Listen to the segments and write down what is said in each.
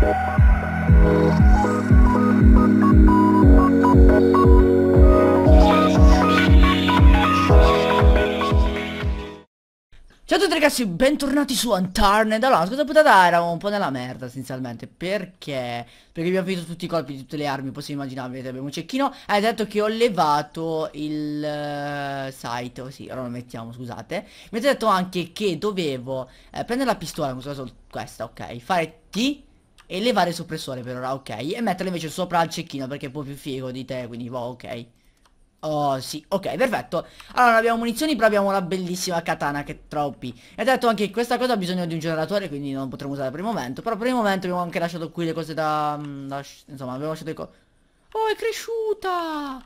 Ciao a tutti ragazzi, bentornati su Untarned Allora, questa puntata era un po' nella merda essenzialmente Perché? Perché abbiamo finito tutti i colpi di tutte le armi Possiamo immaginare, vedete, abbiamo un cecchino Hai detto che ho levato il uh, site oh Sì, ora lo mettiamo, scusate Mi avete detto anche che dovevo eh, prendere la pistola In questo caso questa, ok Fare T e levare il soppressore per ora, ok. E metterlo invece sopra al cecchino perché è un po' più figo di te, quindi boh, ok. Oh sì, ok, perfetto Allora non abbiamo munizioni però abbiamo la bellissima katana che troppi E detto anche che questa cosa ha bisogno di un generatore quindi non potremo usare per il momento Però per il momento abbiamo anche lasciato qui le cose da... Mm, da insomma abbiamo lasciato le cose Oh è cresciuta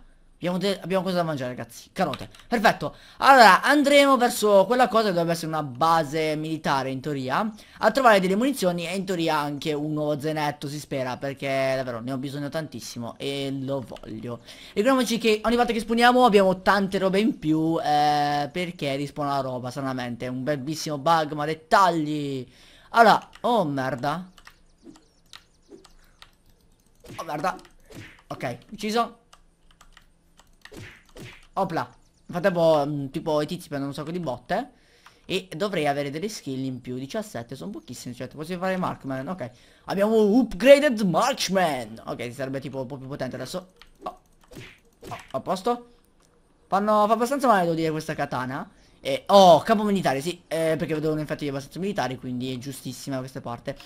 Abbiamo, abbiamo cosa da mangiare ragazzi Carote Perfetto Allora andremo verso quella cosa che dovrebbe essere una base militare in teoria A trovare delle munizioni e in teoria anche un nuovo zenetto si spera Perché davvero ne ho bisogno tantissimo e lo voglio Ricordiamoci che ogni volta che spuniamo abbiamo tante robe in più eh, Perché rispona la roba stranamente Un bellissimo bug ma dettagli Allora Oh merda Oh merda Ok ucciso Opla. Frattempo, mm, tipo, i tizi prendono un sacco di botte. E dovrei avere delle skill in più 17 sono pochissime certo Possiamo fare Markman Ok Abbiamo upgraded Marchman Ok sarebbe tipo un po' più potente adesso oh. Oh, A posto Fanno, fa abbastanza male, devo dire, questa katana. E, oh, capo militare, sì, eh, perché vedono infatti abbastanza militari, quindi è giustissima questa parte.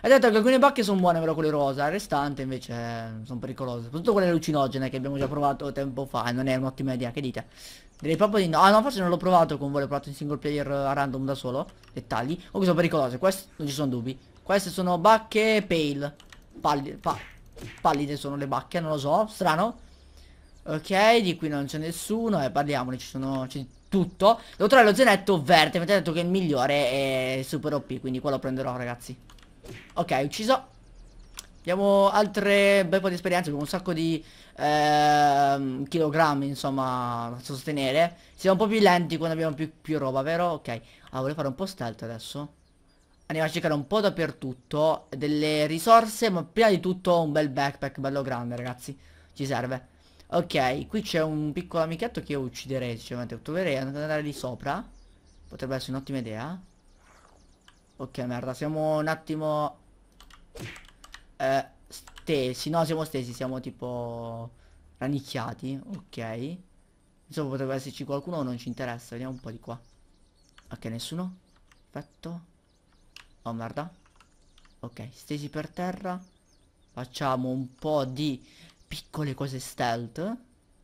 Ha detto che alcune bacche sono buone, però quelle rosa, il restante invece eh, sono pericolose. Soprattutto quelle allucinogene che abbiamo già provato tempo fa, e non è un'ottima idea, che dite? Direi proprio di no. Ah no, forse non l'ho provato con voi, l'ho provato in single player a random da solo. Dettagli. Oh, che sono pericolose, queste non ci sono dubbi. Queste sono bacche pale. Pallide, pa pallide sono le bacche, non lo so, strano. Ok, di qui non c'è nessuno, eh, parliamone, ci sono... tutto. Devo trovare lo zenetto verde, mi ha detto che il migliore è super OP, quindi qua lo prenderò, ragazzi. Ok, ucciso. Abbiamo altre bel po' di esperienze, abbiamo un sacco di eh, chilogrammi, insomma, da sostenere. Siamo un po' più lenti quando abbiamo più, più roba, vero? Ok. Ah, volevo fare un po' stealth adesso. Andiamo a cercare un po' dappertutto delle risorse, ma prima di tutto un bel backpack bello grande, ragazzi. Ci serve. Ok, qui c'è un piccolo amichetto che io ucciderei, sicuramente. Proverei ad andare lì sopra. Potrebbe essere un'ottima idea. Ok, merda, siamo un attimo... Eh, stesi. No, siamo stesi, siamo tipo... Ranicchiati, ok. Insomma, potrebbe esserci qualcuno o non ci interessa. Vediamo un po' di qua. Ok, nessuno. Perfetto. Oh, merda. Ok, stesi per terra. Facciamo un po' di piccole cose stealth.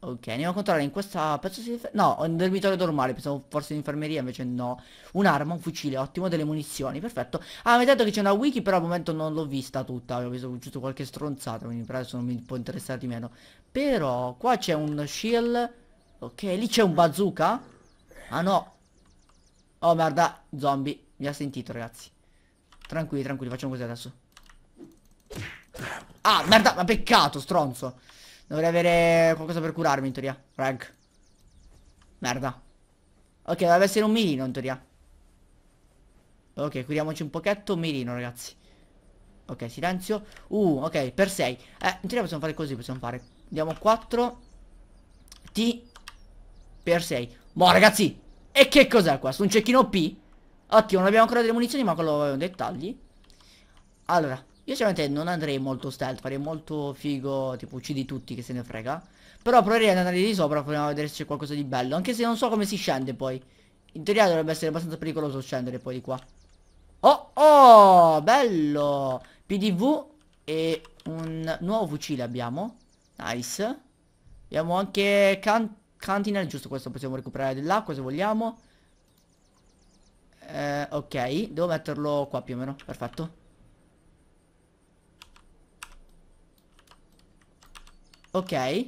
Ok, andiamo a controllare in questa... Penso si... No, un dormitorio normale, pensavo forse in infermeria, invece no. Un'arma, un fucile, ottimo, delle munizioni, perfetto. Ah, mi ha detto che c'è una wiki, però al momento non l'ho vista tutta, ho visto giusto qualche stronzata, quindi per adesso non mi può interessare di meno. Però, qua c'è un shield. Ok, lì c'è un bazooka. Ah no. Oh merda, zombie, mi ha sentito ragazzi. Tranquilli, tranquilli, facciamo così adesso. Ah, merda, ma peccato, stronzo. Dovrei avere qualcosa per curarmi, in teoria. Rank. Merda. Ok, deve essere un mirino, in teoria. Ok, curiamoci un pochetto. Un mirino, ragazzi. Ok, silenzio. Uh, ok, per 6. Eh, in teoria possiamo fare così, possiamo fare. Diamo 4. T. Per 6. Boh, ragazzi. E che cos'è questo? Un cecchino P? Ottimo, non abbiamo ancora delle munizioni, ma quello avevo dettagli. Allora, io sinceramente non andrei molto stealth, farei molto figo, tipo uccidi tutti che se ne frega. Però proverei ad andare di sopra, proviamo a vedere se c'è qualcosa di bello, anche se non so come si scende poi. In teoria dovrebbe essere abbastanza pericoloso scendere poi di qua. Oh, oh, bello! PDV e un nuovo fucile abbiamo. Nice. Abbiamo anche can cantina, giusto questo possiamo recuperare dell'acqua se vogliamo. Eh, ok, devo metterlo qua più o meno, perfetto. Ok. Eh,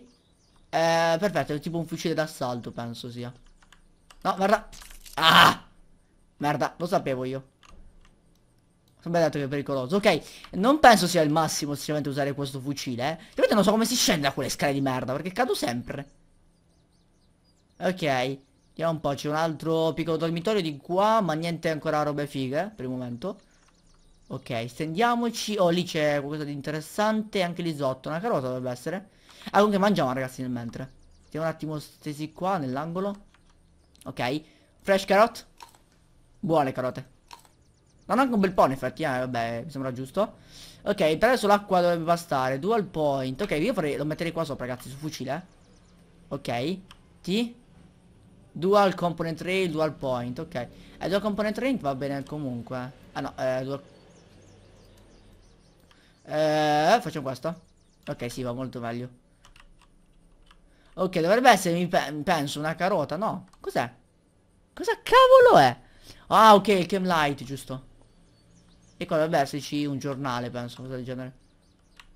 perfetto, è tipo un fucile d'assalto, penso sia. No, guarda. Ah! Merda, lo sapevo io. Sono detto che è pericoloso. Ok, non penso sia il massimo sinceramente usare questo fucile, eh. Ripeto, non so come si scende da quelle scale di merda, perché cado sempre. Ok. Vediamo un po', c'è un altro piccolo dormitorio di qua, ma niente ancora robe fighe, eh, per il momento. Ok, stendiamoci. Oh, lì c'è qualcosa di interessante, anche lì sotto. Una carota dovrebbe essere. Ah, comunque mangiamo ragazzi nel mentre. Stiamo un attimo stesi qua nell'angolo. Ok. Fresh carrot. Buone carote. Ma anche un bel po' in effetti, eh, vabbè, mi sembra giusto. Ok, per adesso l'acqua dovrebbe bastare. Dual point. Ok, io farei, lo metterei qua sopra, ragazzi, sul fucile. Eh. Ok. T. Dual component rail, dual point, ok. Eh, dual component rail va bene comunque. Ah no, eh, dual... Eh, facciamo questo. Ok, sì, va molto meglio. Ok, dovrebbe essere, penso, una carota, no? Cos'è? Cosa cavolo è? Ah, ok, il chem light, giusto. E qua dovrebbe esserci un giornale, penso, cosa del genere.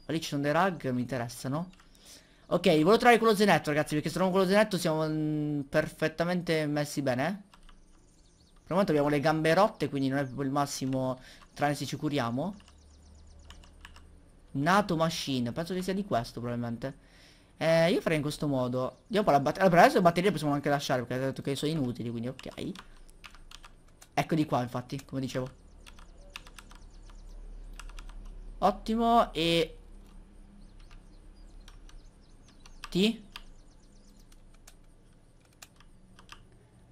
Ma lì ci sono dei rag, mi interessano. Ok, volevo trovare quello zenetto, ragazzi, perché se non quello zenetto siamo mm, perfettamente messi bene, eh? Per il momento abbiamo le gambe rotte, quindi non è proprio il massimo tranne se ci curiamo. Nato machine, penso che sia di questo probabilmente. Eh, io farei in questo modo. Diamo la batteria. Allora, adesso le batterie possiamo anche lasciare perché ha detto che sono inutili, quindi ok. Ecco di qua, infatti, come dicevo. Ottimo, e... T?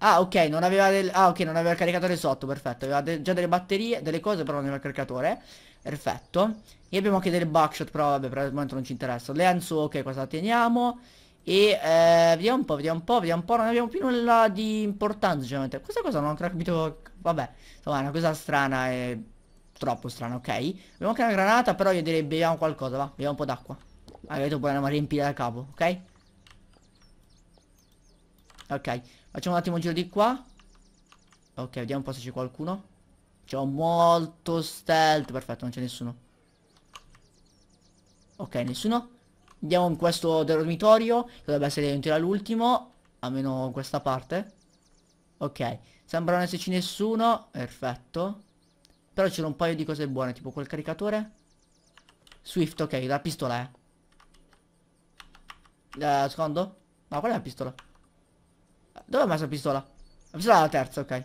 Ah ok non aveva del... Ah ok non aveva il caricatore sotto Perfetto Aveva de già delle batterie Delle cose però non aveva il caricatore Perfetto E abbiamo anche delle backshot Però vabbè per il momento non ci interessa Lenzo ok cosa la teniamo E eh, vediamo un po' Vediamo un po' Vediamo un po' Non abbiamo più nulla di importanza Sinceramente Questa cosa non ho ancora capito Vabbè Insomma è una cosa strana E troppo strana ok Abbiamo anche una granata Però io direi beviamo qualcosa va Beviamo un po' d'acqua Magari dopo andiamo a riempire da capo ok Ok Facciamo un attimo un giro di qua Ok, vediamo un po' se c'è qualcuno C'ho molto stealth Perfetto, non c'è nessuno Ok, nessuno Andiamo in questo dormitorio Dovrebbe essere entera l'ultimo Almeno questa parte Ok, sembra non esserci nessuno Perfetto Però c'erano un paio di cose buone Tipo quel caricatore Swift, ok, la pistola è eh. eh, Secondo? No, qual è la pistola? Dove ho messo la pistola? La pistola è la terza, ok.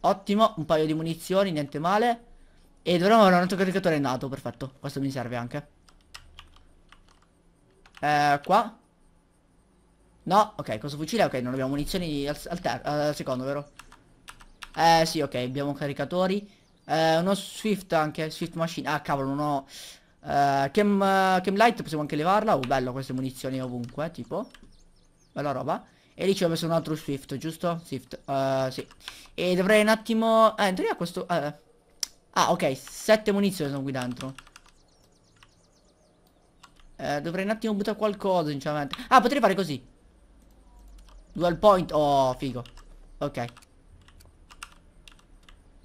Ottimo, un paio di munizioni, niente male. E dovremmo avere un altro caricatore nato, perfetto. Questo mi serve anche. Eh, qua. No, ok, questo fucile, ok, non abbiamo munizioni al, al, al secondo, vero? Eh, sì, ok, abbiamo caricatori. Eh, uno Swift anche, Swift Machine. Ah, cavolo, non ho... Eh, chem, uh, chem Light, possiamo anche levarla. Oh, bello, queste munizioni ovunque, tipo bella roba. E lì ci ho messo un altro Swift, giusto? Swift, uh, sì. E dovrei un attimo... Eh, in teoria questo... Uh... Ah, ok, sette munizioni sono qui dentro. Eh, dovrei un attimo buttare qualcosa, sinceramente. Ah, potrei fare così. Dual point. Oh, figo. Ok.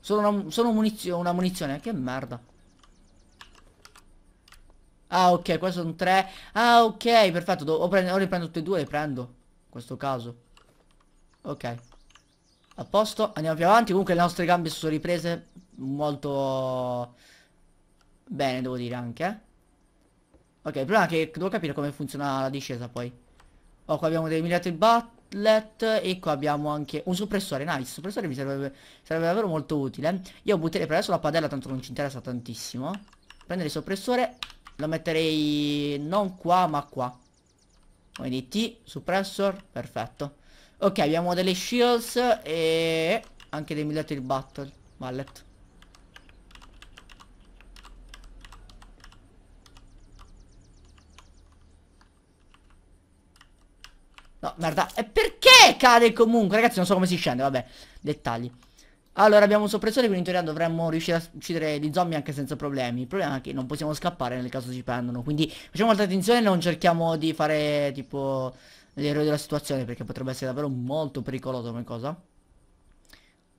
sono una, solo munizio, una munizione. Che merda. Ah, ok, qua sono tre. Ah, ok, perfetto. ora le prendo tutte e due, le prendo questo caso Ok A posto Andiamo più avanti Comunque le nostre gambe sono riprese Molto Bene devo dire anche eh. Ok il problema è che devo capire come funziona la discesa poi Oh qua abbiamo dei miliardi batlet E qua abbiamo anche un suppressore Nice suppressore mi sarebbe, sarebbe davvero molto utile eh. Io butterei per adesso la padella Tanto non ci interessa tantissimo Prendere il soppressore Lo metterei non qua ma qua quindi T, suppressor, perfetto. Ok, abbiamo delle shields e anche dei military battle, ballet. No, merda, e perché cade comunque? Ragazzi, non so come si scende, vabbè, dettagli. Allora abbiamo soppressore quindi in teoria dovremmo riuscire a uccidere gli zombie anche senza problemi Il problema è che non possiamo scappare nel caso ci prendono Quindi facciamo molta attenzione e non cerchiamo di fare tipo l'eroe della situazione Perché potrebbe essere davvero molto pericoloso come cosa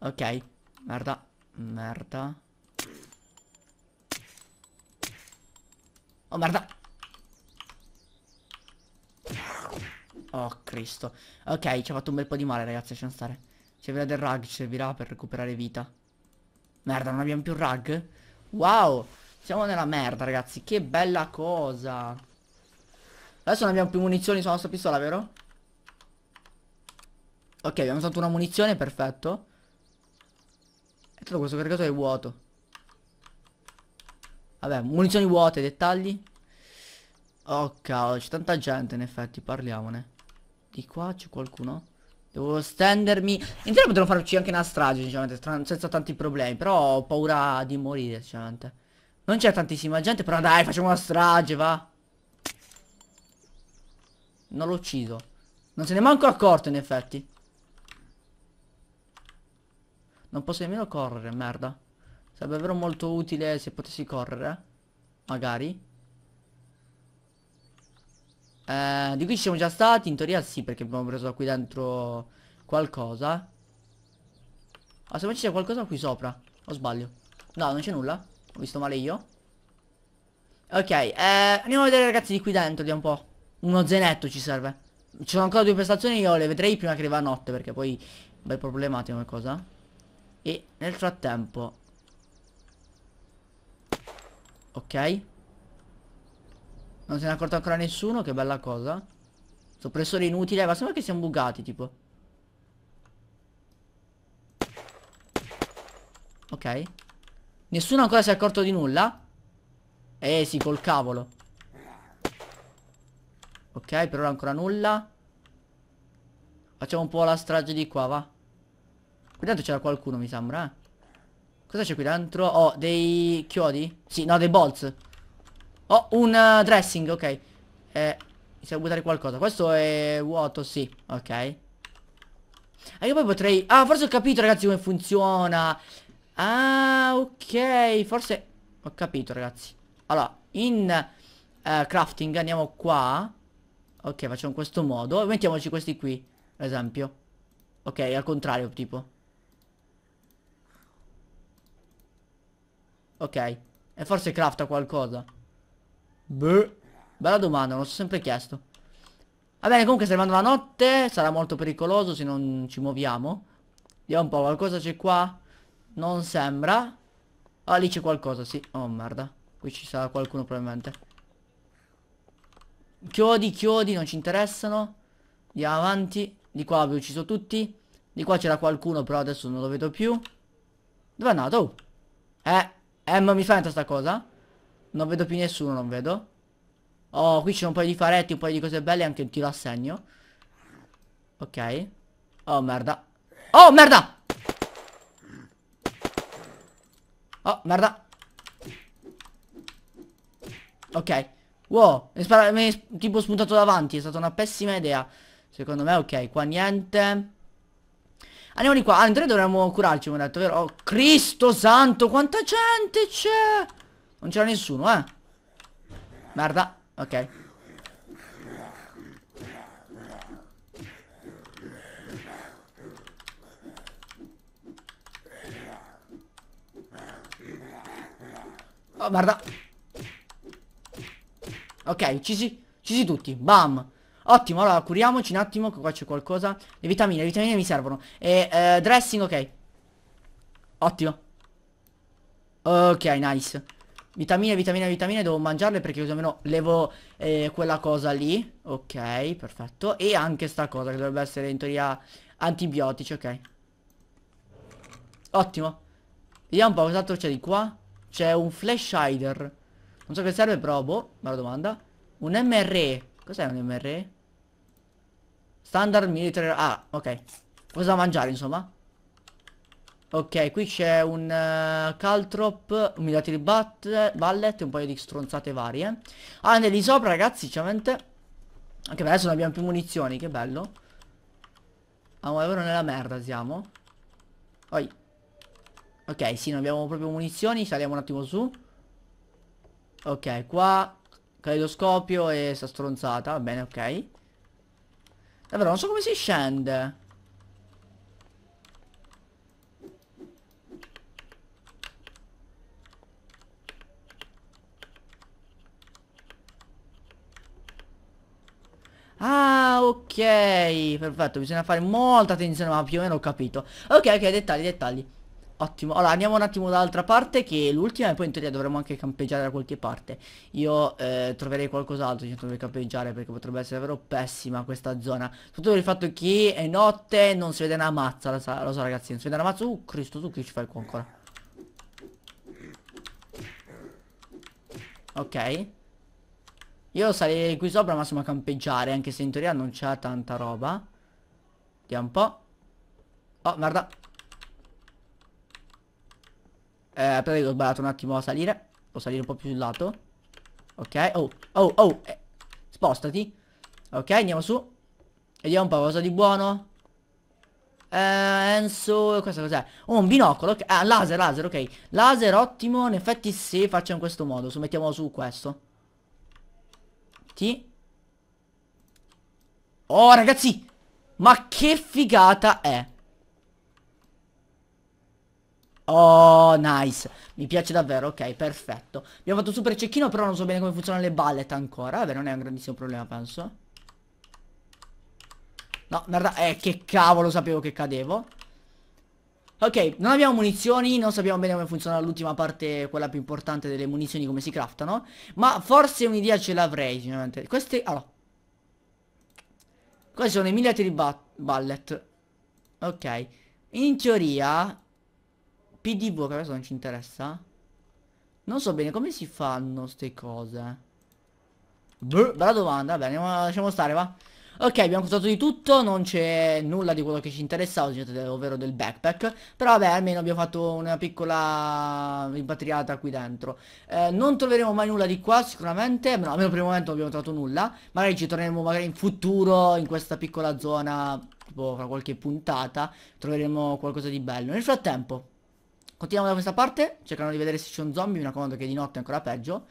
Ok Merda Merda Oh merda Oh Cristo Ok ci ha fatto un bel po' di male ragazzi lasciamo stare Servirà del rag, servirà per recuperare vita. Merda, non abbiamo più rag? Wow, siamo nella merda, ragazzi. Che bella cosa. Adesso non abbiamo più munizioni sulla nostra pistola, vero? Ok, abbiamo usato una munizione, perfetto. E tutto questo caricatore è vuoto. Vabbè, munizioni vuote, dettagli. Oh cavolo, c'è tanta gente in effetti, parliamone. Di qua c'è qualcuno? Devo stendermi. Intanto teoria potremmo farci anche una strage, diciamo, senza tanti problemi. Però ho paura di morire, sinceramente. Non c'è tantissima gente, però dai, facciamo una strage, va. Non l'ho ucciso. Non se ne manco accorto, in effetti. Non posso nemmeno correre, merda. Sarebbe davvero molto utile se potessi correre. Magari. Eh, di qui ci siamo già stati, in teoria sì, perché abbiamo preso da qui dentro qualcosa. Ah, se ci sia qualcosa qui sopra. O sbaglio? No, non c'è nulla. Ho visto male io. Ok, eh, andiamo a vedere ragazzi di qui dentro, di un po'. Uno zenetto ci serve. Ci sono ancora due prestazioni, io le vedrei prima che arriva notte, perché poi... Beh, problematico come cosa. E nel frattempo... Ok. Non se ne è accorto ancora nessuno, che bella cosa. Soppressore inutile, ma sembra che siamo bugati, tipo. Ok. Nessuno ancora si è accorto di nulla? Eh sì, col cavolo. Ok, per ora ancora nulla. Facciamo un po' la strage di qua, va. Qui dentro c'era qualcuno, mi sembra, eh. Cosa c'è qui dentro? Oh, dei chiodi? Sì, no, dei bolts. Oh, un uh, dressing, ok. Eh, mi sa buttare qualcosa. Questo è vuoto, sì. Ok. E eh, io poi potrei... Ah, forse ho capito, ragazzi, come funziona. Ah, ok. Forse... Ho capito, ragazzi. Allora, in uh, crafting andiamo qua. Ok, facciamo in questo modo. mettiamoci questi qui, ad esempio. Ok, al contrario, tipo. Ok. E forse crafta qualcosa. Beh, bella domanda, non l'ho sempre chiesto. Va bene, comunque stiamo arrivando la notte, sarà molto pericoloso se non ci muoviamo. Vediamo un po', qualcosa c'è qua? Non sembra. Ah, lì c'è qualcosa, sì. Oh, merda. Qui ci sarà qualcuno probabilmente. Chiodi, chiodi, non ci interessano. Andiamo avanti. Di qua avevo ucciso tutti. Di qua c'era qualcuno, però adesso non lo vedo più. Dove è andato? Oh. Eh, eh, ma mi fa sta cosa? Non vedo più nessuno, non vedo. Oh, qui c'è un paio di faretti, un paio di cose belle, anche un tiro a segno. Ok. Oh, merda. Oh, merda! Oh, merda. Ok. Wow, mi è tipo spuntato davanti, è stata una pessima idea. Secondo me, ok, qua niente. Andiamo di qua. Ah, in dovremmo curarci, mi ha detto, vero? Oh, Cristo santo, quanta gente c'è! Non c'era nessuno, eh. Merda. Ok. Oh, merda. Ok, uccisi. Uccisi tutti. Bam. Ottimo, allora curiamoci un attimo, che qua c'è qualcosa. Le vitamine, le vitamine mi servono. E eh, dressing, ok. Ottimo. Ok, nice. Vitamine, vitamine, vitamine Devo mangiarle perché così almeno levo eh, quella cosa lì Ok, perfetto E anche sta cosa che dovrebbe essere in teoria antibiotici, ok Ottimo Vediamo un po' cos'altro c'è di qua C'è un flash hider Non so che serve però, boh, bella domanda Un MRE Cos'è un MRE? Standard military... Ah, ok Cosa mangiare insomma Ok, qui c'è un uh, Caltrop, un bat Ballet e un paio di stronzate varie. Ah, ne di sopra, ragazzi, sinceramente. Anche okay, adesso non abbiamo più munizioni, che bello. Ah, ma è vero nella merda siamo. Oi. Ok, sì, non abbiamo proprio munizioni, saliamo un attimo su. Ok, qua Caleidoscopio e sta stronzata, va bene, ok. Davvero, non so come si scende. Ah, ok, perfetto, bisogna fare molta attenzione, ma più o meno ho capito. Ok, ok, dettagli, dettagli. Ottimo, allora andiamo un attimo dall'altra parte che è l'ultima e poi in teoria dovremmo anche campeggiare da qualche parte Io eh, troverei qualcos'altro dentro dove campeggiare perché potrebbe essere davvero pessima questa zona Tutto per il fatto che è notte non si vede una mazza, lo, so, lo so ragazzi, non si vede una mazza Uh, Cristo, tu che ci fai qua ancora? Ok io sarei qui sopra massimo a campeggiare Anche se in teoria non c'è tanta roba Vediamo un po' Oh guarda Eh però ho sbagliato un attimo a salire Devo salire un po' più in lato Ok oh oh oh eh. Spostati Ok andiamo su Vediamo un po' cosa di buono eh, questo cos'è? Oh, un binocolo, okay. ah, laser, laser, ok Laser, ottimo, in effetti se sì, facciamo in questo modo, su mettiamo su questo avanti. Oh, ragazzi! Ma che figata è! Oh, nice. Mi piace davvero, ok, perfetto. Abbiamo fatto super cecchino, però non so bene come funzionano le ballet ancora. Vabbè, non è un grandissimo problema, penso. No, merda, eh, che cavolo, sapevo che cadevo. Ok, non abbiamo munizioni, non sappiamo bene come funziona l'ultima parte, quella più importante delle munizioni, come si craftano. Ma forse un'idea ce l'avrei, sicuramente. Queste, allora. Queste sono i military ballet. Ok. In teoria... PDV, che adesso non ci interessa. Non so bene come si fanno queste cose. Boh. bella domanda, vabbè, andiamo, lasciamo stare, va. Ok, abbiamo costato di tutto, non c'è nulla di quello che ci interessava, ovvero del backpack. Però vabbè, almeno abbiamo fatto una piccola rimpatriata qui dentro. Eh, non troveremo mai nulla di qua sicuramente, no, almeno per il momento non abbiamo trovato nulla. Magari ci torneremo magari in futuro in questa piccola zona, tipo fra qualche puntata, troveremo qualcosa di bello. Nel frattempo, continuiamo da questa parte, cercando di vedere se c'è un zombie, mi raccomando che di notte è ancora peggio.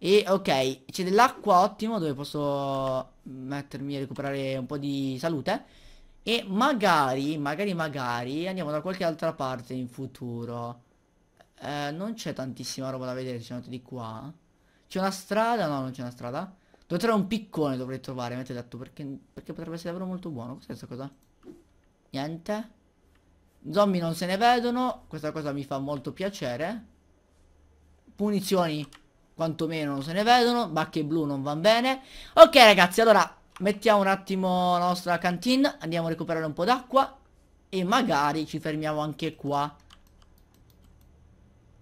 E ok, c'è dell'acqua ottimo dove posso mettermi a recuperare un po' di salute. E magari, magari, magari andiamo da qualche altra parte in futuro. Eh, non c'è tantissima roba da vedere, se andate di qua. C'è una strada? No, non c'è una strada. Dovrei trovare un piccone, dovrei trovare, mi avete detto, perché, perché potrebbe essere davvero molto buono. Cos'è questa cosa? Niente. Zombie non se ne vedono, questa cosa mi fa molto piacere. Punizioni quantomeno non se ne vedono, bacche blu non van bene. Ok ragazzi, allora mettiamo un attimo la nostra cantina, andiamo a recuperare un po' d'acqua e magari ci fermiamo anche qua.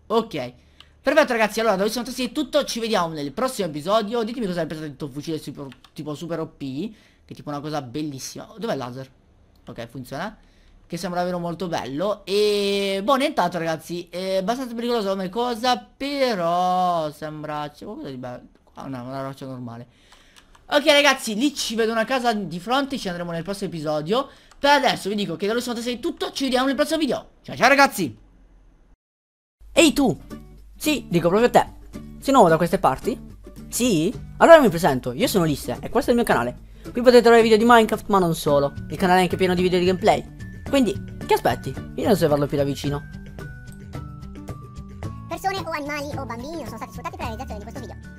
Ok. Perfetto ragazzi, allora dove questo fantasia è tutto, ci vediamo nel prossimo episodio, ditemi cosa ne pensate di tuo fucile super, tipo super OP, che è tipo una cosa bellissima. Dov'è il laser? Ok, funziona che sembra davvero molto bello e boh nient'altro ragazzi è abbastanza pericoloso come cosa però sembra c'è qualcosa di bello ah no una roccia normale ok ragazzi lì ci vedo una casa di fronte ci andremo nel prossimo episodio per adesso vi dico che dallo 86 è tutto ci vediamo nel prossimo video ciao ciao ragazzi ehi tu sì dico proprio a te sei nuovo da queste parti? sì? allora mi presento io sono Lisse e questo è il mio canale Qui potete trovare video di Minecraft ma non solo, il canale è anche pieno di video di gameplay quindi, che aspetti? Vieni a osservarlo più da vicino. Persone o animali o bambini non sono stati sfruttati per la realizzazione di questo video.